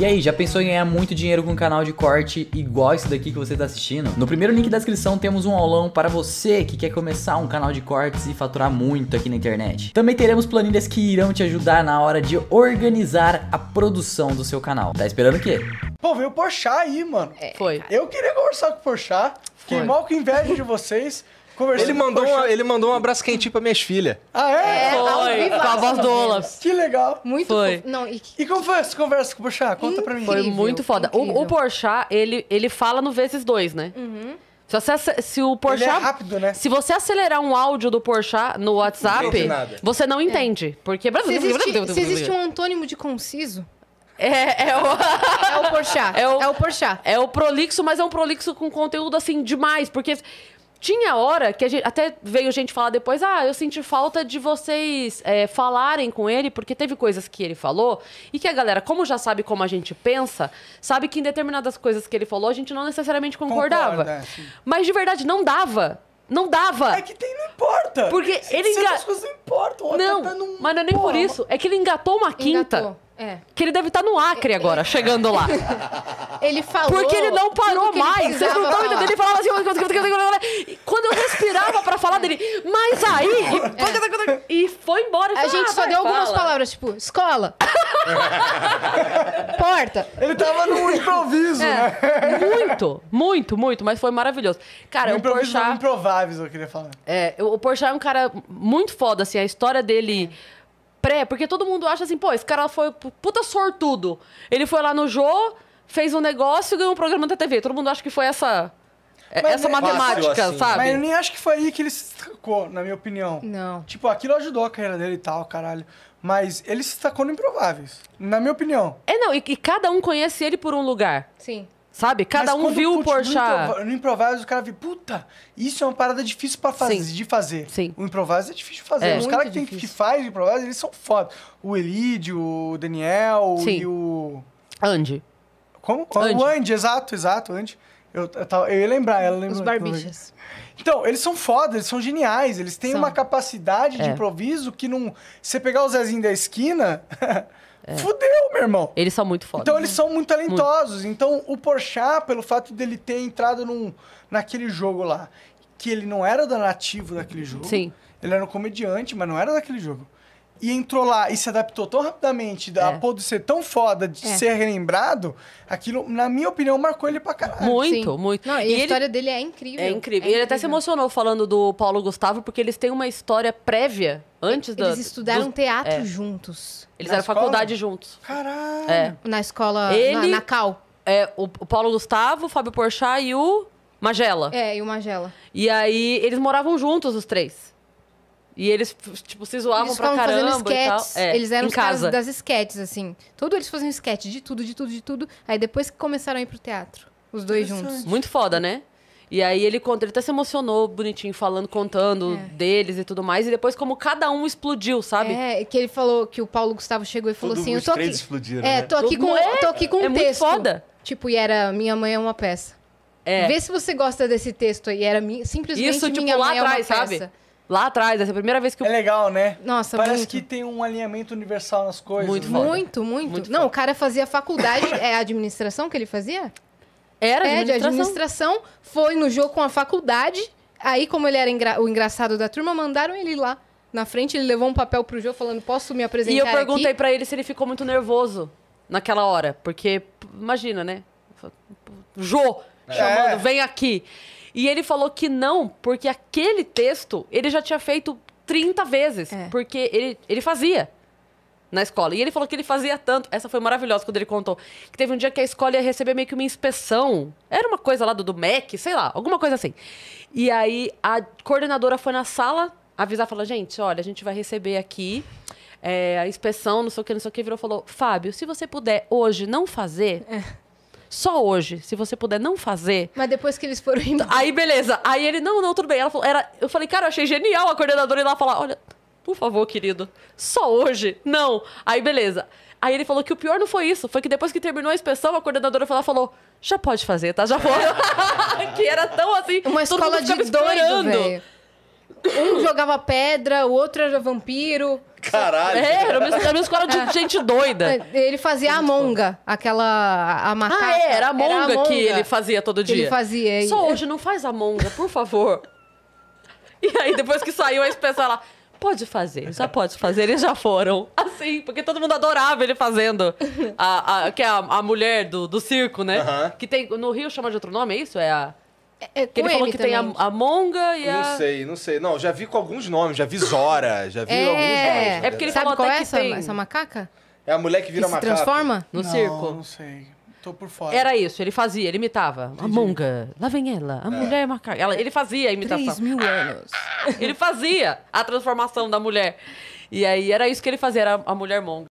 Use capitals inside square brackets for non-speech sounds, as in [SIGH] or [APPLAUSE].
E aí, já pensou em ganhar muito dinheiro com um canal de corte igual esse daqui que você está assistindo? No primeiro link da descrição temos um aulão para você que quer começar um canal de cortes e faturar muito aqui na internet. Também teremos planilhas que irão te ajudar na hora de organizar a produção do seu canal. Tá esperando o quê? Pô, veio o Porchat aí, mano. É, foi. Eu queria conversar com o Porchat. Fiquei mal com inveja de vocês. Ele mandou, uma, ele mandou um abraço quentinho pra minhas filhas. Ah, é? é tá foi. Com a voz do Olaf. Que legal. Muito foi. Não, e... e como foi essa conversa com o Porchat? Conta incrível, pra mim. Foi muito foda. O, o Porchat, ele, ele fala no vezes dois, né? Uhum. Se, você, se o Porchat, é rápido, né? Se você acelerar um áudio do Porchat no WhatsApp, não você não entende. É. Porque... Se existe, se existe um antônimo de conciso... É, é, o... é o Porchat. É o, é o Porchat. É o prolixo, mas é um prolixo com conteúdo, assim, demais. Porque tinha hora que gente, até veio gente falar depois, ah, eu senti falta de vocês é, falarem com ele, porque teve coisas que ele falou e que a galera, como já sabe como a gente pensa, sabe que em determinadas coisas que ele falou a gente não necessariamente concordava. Concorda, mas de verdade não dava. Não dava. É que tem, não importa. Porque se, ele engatou as coisas não importam. Não, tá num... mas não é nem por isso. É que ele engatou uma quinta. É. Que ele deve estar tá no Acre agora, chegando lá. [LAUGHS] Ele falou. Porque ele não parou ele. Mas aí. [LAUGHS] É. E, e foi embora. Falei, a gente ah, só vai, deu algumas palavras, tipo, escola. [LAUGHS] Porta. Ele tava no improviso, é. né? Muito, muito, muito, mas foi maravilhoso. Cara, o Porchat... improváveis, eu queria falar. É, o Porchat é um cara muito foda, assim, a história dele pré, porque todo mundo acha assim, pô, esse cara foi puta sortudo. Ele foi lá no Jô, fez um negócio e ganhou um programa da TV. Todo mundo acha que foi essa é, Mas essa é matemática, assim. sabe? Mas eu nem acho que foi aí que ele se destacou, na minha opinião. Não. Tipo, aquilo ajudou a carreira dele e tal, caralho. Mas ele se destacou no Improváveis, na minha opinião. É, não, e, e cada um conhece ele por um lugar, Sim. sabe? Cada Mas um viu o putz, No, Porchat. no Improváveis o cara viu, puta, isso é uma parada difícil pra fazer, Sim. de fazer. Sim. O improváveis é difícil de fazer. É. Os Muito caras que, tem- que difícil. fazem eles são foda. O Elidio, o Daniel Sim. e o... Andy. Como? Andy. O Andy, exato, exato, Andy. Eu, eu, tava, eu ia lembrar, ela lembrou. Os barbichas. Então, eles são foda, eles são geniais. Eles têm são. uma capacidade é. de improviso que não... Se pegar o Zezinho da esquina... [LAUGHS] É. Fudeu, meu irmão. Eles são muito foda. Então, eles são muito talentosos. Muito. Então, o Porchat, pelo fato dele ter entrado num, naquele jogo lá, que ele não era da nativo daquele jogo. Sim. Ele era um comediante, mas não era daquele jogo e entrou lá e se adaptou tão rapidamente, da é. ser tão foda de é. ser relembrado, aquilo, na minha opinião, marcou ele pra caralho. Muito, Sim. muito. Não, e, e, a ele... história dele é incrível. É, é incrível. É e ele até se emocionou falando do Paulo Gustavo, porque eles têm uma história prévia antes da. Eles estudaram do... teatro é. juntos. Eles na eram escola? faculdade juntos. Caralho! É. Na escola, ele... na, na Cal. É, o, o Paulo Gustavo, o Fábio Porchat e o Magela. É, e o Magela. E aí, eles moravam juntos, os três. E eles, tipo, se zoavam eles pra caramba é, eles eram em casa. das sketches, assim. todos eles faziam sketch, de tudo, de tudo, de tudo. Aí depois que começaram a ir pro teatro, os dois juntos. Muito foda, né? E aí ele conta, ele até se emocionou, bonitinho, falando, contando é. deles e tudo mais. E depois como cada um explodiu, sabe? É, que ele falou que o Paulo Gustavo chegou e falou tudo, assim, eu tô aqui. Explodiram, é, né? tô aqui com, é, tô aqui com é, um texto. Muito foda. Tipo, e era minha mãe é uma peça. É. Vê se você gosta desse texto aí, era mi... simplesmente Isso, tipo, minha lá mãe atrás, é uma peça. Sabe? Lá atrás, essa é a primeira vez que eu. É legal, né? Nossa, Parece muito. que tem um alinhamento universal nas coisas. Muito, né? muito. muito. muito Não, o cara fazia faculdade. é a administração que ele fazia? Era é, administração. É, de administração. Foi no jogo com a faculdade. Aí, como ele era engra... o engraçado da turma, mandaram ele lá. Na frente, ele levou um papel pro jogo falando: Posso me apresentar? E eu perguntei para ele se ele ficou muito nervoso naquela hora. Porque, imagina, né? Jô, chamando, é. vem aqui. E ele falou que não, porque aquele texto ele já tinha feito 30 vezes, é. porque ele, ele fazia na escola. E ele falou que ele fazia tanto. Essa foi maravilhosa quando ele contou. Que teve um dia que a escola ia receber meio que uma inspeção. Era uma coisa lá do, do MEC, sei lá, alguma coisa assim. E aí a coordenadora foi na sala avisar, falou: gente, olha, a gente vai receber aqui. É, a inspeção, não sei o que, não sei o que, virou e falou: Fábio, se você puder hoje não fazer, é só hoje, se você puder não fazer. Mas depois que eles foram indo. Aí, beleza. Aí ele, não, não, tudo bem. Ela falou, era... Eu falei, cara, eu achei genial a coordenadora ir lá falar: olha, por favor, querido, só hoje? Não. Aí, beleza. Aí ele falou que o pior não foi isso, foi que depois que terminou a inspeção, a coordenadora falou, falou já pode fazer, tá? Já pode. [LAUGHS] que era tão assim. Uma escola de doido, velho. Um jogava pedra, o outro era vampiro. Caralho! É, era uma, era uma escola de é. [LAUGHS] gente doida. É, ele fazia a monga, aquela a macaca. Ah, é, era a monga, era a monga que ele fazia todo dia. Ele fazia. Só é. hoje não faz a monga, por favor. [LAUGHS] E aí, depois que saiu, gente pensaram lá, pode fazer, já pode fazer, eles já foram. [LAUGHS] Assim, porque todo mundo adorava ele fazendo. A, a que é a, a mulher do, do circo, né? Uh -huh. Que tem, no Rio chama de outro nome, é isso? É a... É, é que ele falou que também. tem a, a, Monga e a. Não sei, não sei. Não, já vi com alguns nomes, já vi Zora, já vi é... alguns nomes. É porque ele Sabe falou qual é essa, essa macaca? É a mulher que vira macaca. se transforma? No não, circo. Não sei. Tô por fora. Era isso, ele fazia, ele imitava. Entendi. A monga, lá vem ela, a é. mulher macaca. Ela, ele fazia a imitação. 3 mil anos. [LAUGHS] ele fazia a transformação da mulher. E aí era isso que ele fazia, era a mulher monga.